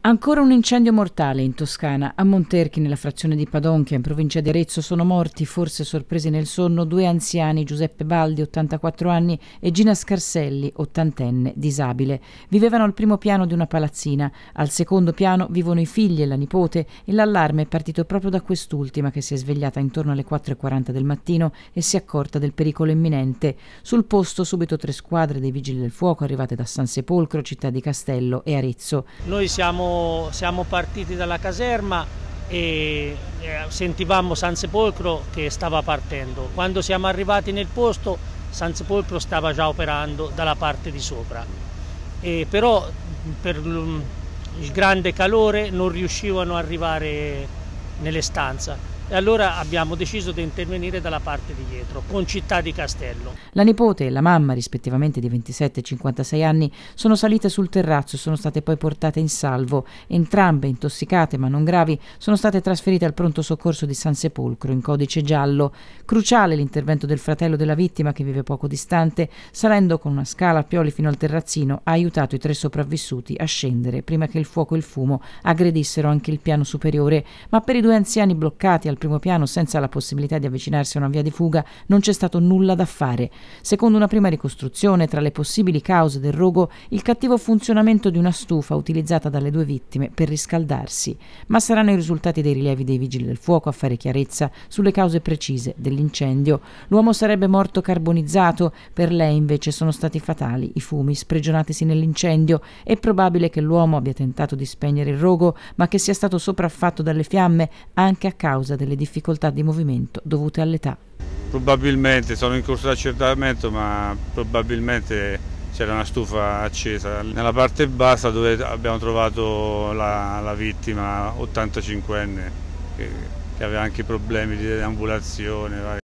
Ancora un incendio mortale in Toscana. A Monterchi, nella frazione di Padonchia, in provincia di Arezzo, sono morti, forse sorpresi nel sonno, due anziani, Giuseppe Baldi, 84 anni, e Gina Scarselli, 80enne, disabile. Vivevano al primo piano di una palazzina. Al secondo piano vivono i figli e la nipote e l'allarme è partito proprio da quest'ultima che si è svegliata intorno alle 4.40 del mattino e si è accorta del pericolo imminente. Sul posto subito tre squadre dei vigili del fuoco arrivate da San Sepolcro, Città di Castello e Arezzo. Noi siamo siamo, partiti dalla caserma e sentivamo San Sepolcro che stava partendo. Quando siamo arrivati nel posto San Sepolcro stava già operando dalla parte di sopra. E però per il grande calore non riuscivano ad arrivare nelle stanze e allora abbiamo deciso di intervenire dalla parte di dietro, con Città di Castello. La nipote e la mamma, rispettivamente di 27 e 56 anni, sono salite sul terrazzo e sono state poi portate in salvo. Entrambe, intossicate ma non gravi, sono state trasferite al pronto soccorso di San Sepolcro in codice giallo. Cruciale l'intervento del fratello della vittima che vive poco distante, salendo con una scala a pioli fino al terrazzino, ha aiutato i tre sopravvissuti a scendere prima che il fuoco e il fumo aggredissero anche il piano superiore, ma per i due anziani bloccati al primo piano senza la possibilità di avvicinarsi a una via di fuga, non c'è stato nulla da fare. Secondo una prima ricostruzione, tra le possibili cause del rogo, il cattivo funzionamento di una stufa utilizzata dalle due vittime per riscaldarsi, ma saranno i risultati dei rilievi dei vigili del fuoco a fare chiarezza sulle cause precise dell'incendio. L'uomo sarebbe morto carbonizzato, per lei invece sono stati fatali i fumi sprigionatisi nell'incendio. È probabile che l'uomo abbia tentato di spegnere il rogo, ma che sia stato sopraffatto dalle fiamme anche a causa del delle difficoltà di movimento dovute all'età. Probabilmente, sono in corso di accertamento, ma probabilmente c'era una stufa accesa. Nella parte bassa dove abbiamo trovato la, la vittima 85enne che, che, aveva anche problemi di deambulazione.